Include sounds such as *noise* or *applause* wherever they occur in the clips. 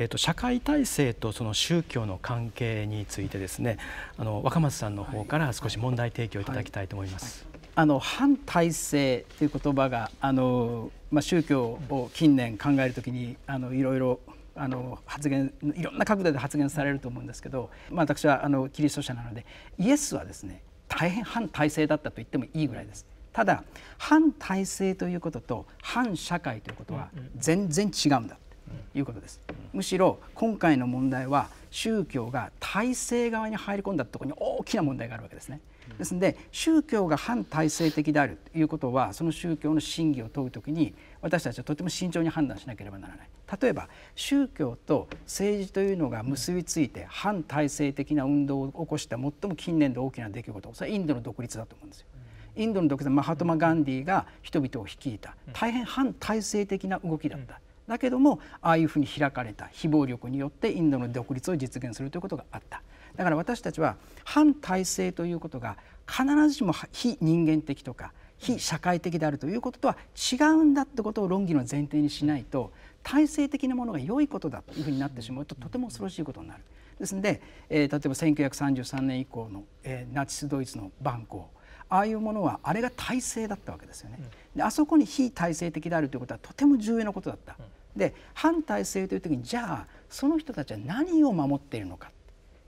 えーと、社会体制とその宗教の関係についてですねあの若松さんの方から少し問題提起をいただきたいと思います。はいはい、あの反体制という言葉があの、まあ、宗教を近年考えるときにあのいろいろあの発言いろんな角度で発言されると思うんですけど、まあ、私はあのキリスト者なのでイエスはですね大変反体制だったと言ってもいいぐらいです。ただ反体制ということと反社会ということは全然違うんだ、うんうんいうことですむしろ今回の問題は宗教が体制側に入り込んだところに大きな問題があるわけですねですので宗教が反体制的であるということはその宗教の真偽を問うときに私たちはとても慎重に判断しなければならない例えば宗教と政治というのが結びついて反体制的な運動を起こした最も近年で大きな出来事それはインドの独立だと思うんですよ。インドの独立マハトマ・ガンディーが人々を率いた大変反体制的な動きだっただけどもああいうふうに開かれた非暴力によってインドの独立を実現するということがあっただから私たちは反体制ということが必ずしも非人間的とか非社会的であるということとは違うんだってことを論議の前提にしないと体制的なものが良いことだというふうになってしまうととても恐ろしいことになる。ですので、えー、例えば1933年以降の、えー、ナチス・ドイツの蛮行ああいうものはあれが体制だったわけですよね。であそこに非体制的であるということはとても重要なことだった。で反体制という時にじゃあその人たちは何を守っているのか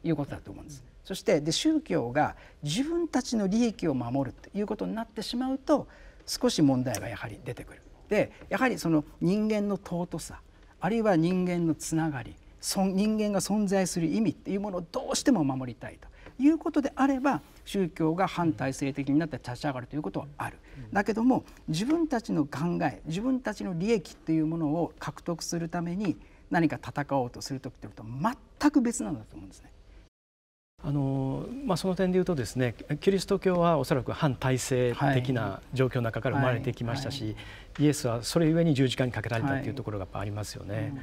ということだと思うんです。そしてで宗教が自分たちの利益を守るということになってしまうと少し問題がやはり出てくる。でやはりその人間の尊さあるいは人間のつながり人間が存在する意味っていうものをどうしても守りたいということであれば宗教が反体制的になって立ち上がるということはあるだけども自分たちの考え自分たちの利益っていうものを獲得するために何か戦おうとする時というと全く別なんだと思うんですね。あのまあ、その点でいうとですねキリスト教はおそらく反体制的な状況の中から生まれてきましたし、はいはいはい、イエスはそれゆえに十字架にかけられたというところがやっぱありますよね。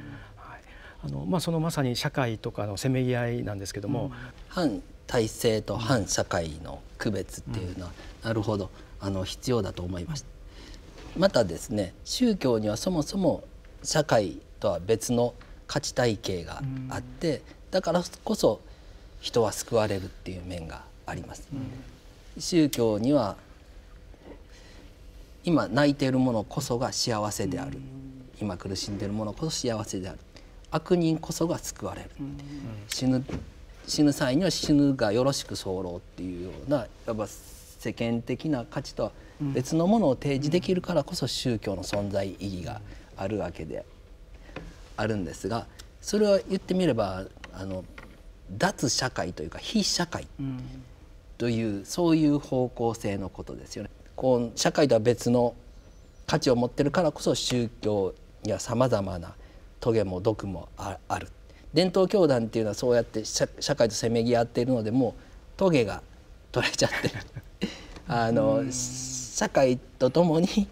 あのまあ、そのまさに社会とかのせめぎ合いなんですけども、うん、反体制と反社会の区別っていうのは、うん、なるほどあの必要だと思いましたまたですね宗教にはそもそも社会とは別の価値体系があって、うん、だからこそ人は救われるっていう面があります、宗教には今泣いているものこそが幸せである今苦しんでいるものこそ幸せである悪人こそが救われる、うん、死ぬ死ぬ際には死ぬがよろしく候っていうようなやっぱ世間的な価値とは別のものを提示できるからこそ宗教の存在意義があるわけであるんですがそれは言ってみればあの脱社会というか非社会という、そういう方向性のことですよね。こう社会とは別の価値を持ってるからこそ宗教にはさまざまなトゲも毒もある伝統教団っていうのはそうやって社会とせめぎ合っているのでもうトゲが取れちゃってる *laughs* あの社会とともに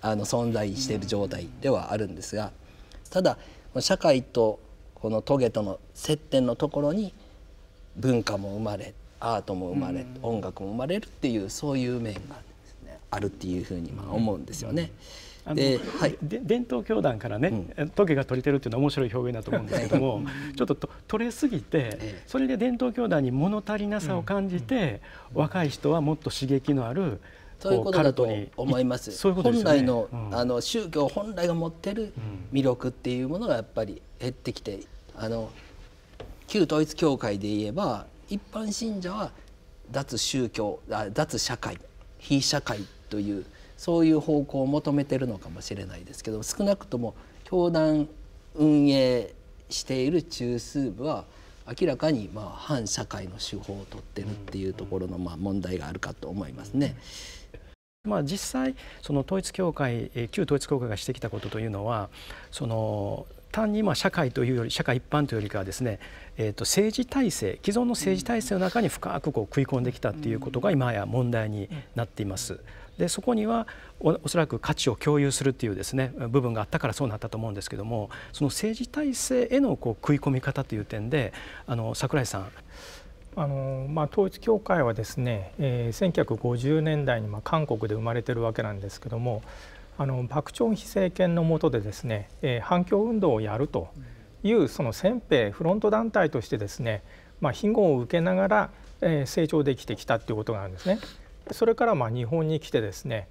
あの存在している状態ではあるんですがただ社会とこのトゲとの接点のところに文化も生まれアートも生まれ音楽も生まれるっていうそういう面が、あるっていうふうにまあ思うんですよね。で、はい、伝統教団からね、トゲが取れてるっていうのは面白い表現だと思うんですけども *laughs* ちょっとと取れすぎてそれで伝統教団に物足りなさを感じて、うん、若い人はもっと刺激のあるそういうことだと思います。すね、本来の、うん、あの宗教本来が持ってる魅力っていうものがやっぱり減ってきて、あの旧統一教会で言えば一般信者は脱宗教、脱社会、非社会というそういう方向を求めてるのかもしれないですけど少なくとも教団運営している中枢部は明らかにまあ反社会の手法を取ってるっていうところのまあ問題があるかと思いますね。まあ、実際その統一教会旧統一教会がしてきたことというのはその単にま社会というより社会一般というよりかはですね、えー、と政治体制既存の政治体制の中に深くこう食い込んできたっていうことが今や問題になっています。でそこにはおおそらく価値を共有するっていうですね部分があったからそうなったと思うんですけどもその政治体制へのこう食い込み方という点であの櫻井さんあのまあ、統一教会はですね、えー、1950年代にまあ韓国で生まれてるわけなんですけどもあのパク・チョンヒ政権の下でですね、えー、反共運動をやるというその先兵フロント団体としてですね、まあ、非合を受けながら、えー、成長できてきたということがあるんですね。それからまあ日本に来てですね、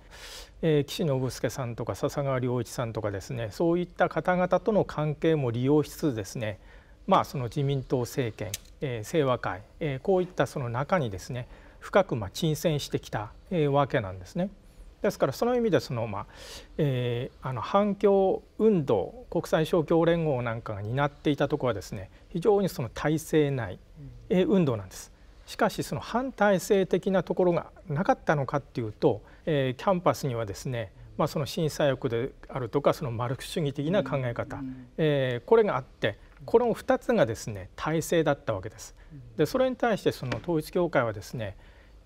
えー、岸信介さんとか笹川良一さんとかですねそういった方々との関係も利用しつつですねまあその自民党政権、えー、清和会、えー、こういったその中にですね深くまあ沈潜してきた、えー、わけなんですね。ですからその意味でその、まあえー、あの反共運動国際勝共連合なんかが担っていたところはですね非常にその体制内、えー、運動なんです。しかしその反体制的なところがなかったのかっていうと、えー、キャンパスにはですねまあ、その審査欲であるとかそのマルク主義的な考え方、えー、これがあってこの2つがですね体制だったわけです。でそれに対してその統一教会はですね、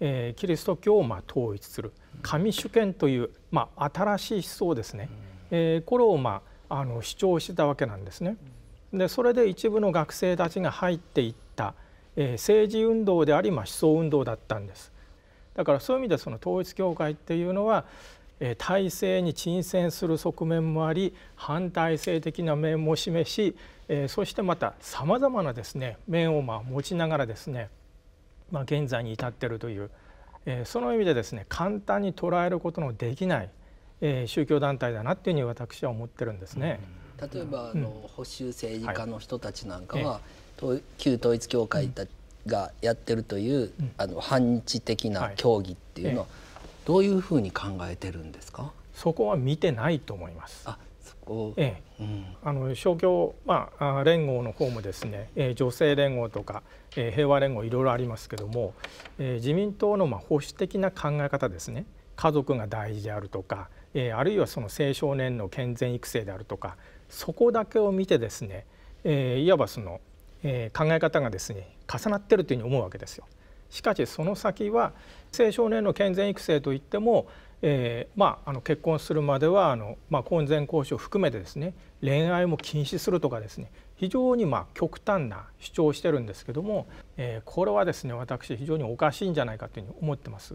えー、キリスト教をまあ統一する神主権という、まあ、新しい思想ですね、えー、これを、まあ、あの主張してたわけなんですね。でそれで一部の学生たちが入っていった、政治運動であり、まあ、思想運動だったんです。だからそういう意味でその統一教会っていうのは、体制に沈潜する側面もあり反体制的な面も示し、そしてまたさまざまなですね面をまあ持ちながらですね、まあ、現在に至っているという、その意味でですね簡単に捉えることのできない、宗教団体だなっていうふうに私は思ってるんですね。例えば、あの、うん、保守政治家の人たちなんかは、はい旧統一教会たがやってるという、うん、あの反日的な教義っていうのは、はいどういうふうに考えてるんですかそこは見てないと思います。あ、そええ、うん、あの商業、まあ、連合の方もですね、えー、女性連合とか、えー、平和連合いろいろありますけども、えー、自民党のまあ保守的な考え方ですね家族が大事であるとか、えー、あるいはその青少年の健全育成であるとかそこだけを見てですね、えー、いわばそのえ考え方がですね重なってるというふうに思うわけですよ。しかしその先は青少年の健全育成といっても、えー、まあ、あの結婚するまではあの、まあ、婚前交渉を含めてですね恋愛も禁止するとかですね非常にまあ極端な主張をしてるんですけども、えー、これはですね私非常におかしいんじゃないかというふうに思ってます。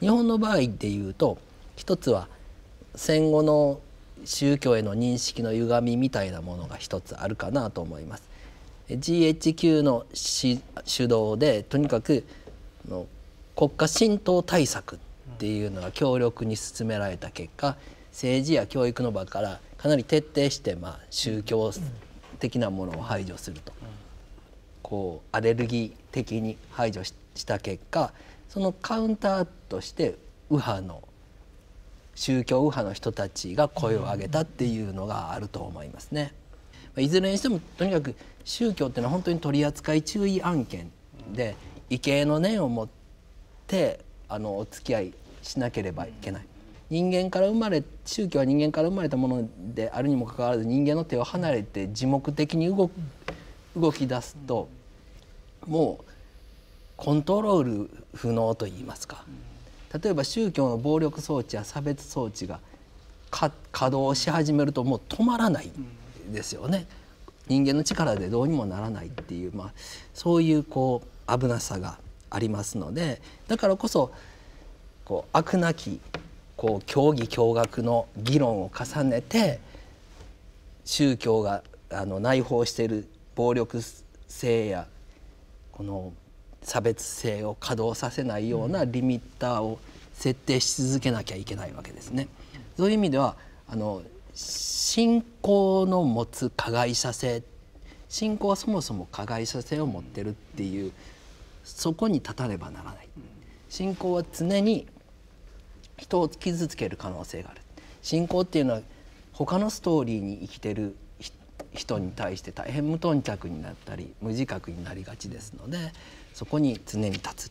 日本の場合でいうと一つは戦後の宗教への認識の歪みみたいなものが一つあるかなと思います。GHQ の主導でとにかくの国家浸透対策っていうのが強力に進められた結果政治や教育の場からかなり徹底して、まあ、宗教的なものを排除するとこうアレルギー的に排除した結果そのカウンターとして右派の宗教右派の人たちが声を上げたっていうのがあると思いますね。いずれにしてもとにかく宗教っていうのは本当に取り扱い注意案件で畏敬の念を持ってあのお付き合いしなければいけない。人間から生まれ宗教は人間から生まれたものであるにもかかわらず人間の手を離れて自目的に動動き出すともうコントロール不能といいますか例えば宗教の暴力装置や差別装置が稼働し始めるともう止まらないですよね。人間の力でどうにもならないっていう、まあ、そういうこう危なさがありますのでだからこそこうくなきこう教義教学の議論を重ねて宗教があの内包している暴力性やこの差別性を稼働させないようなリミッターを設定し続けなきゃいけないわけですね。そういう意味ではあの信仰の持つ加害者性信仰はそもそも加害者性を持ってるっていうそこに立たねばならない信仰は常に人を傷つける可能性がある信仰っていうのは他のストーリーに生きてる人に対して大変無頓着になったり無自覚になりがちですのでそこに常に立つ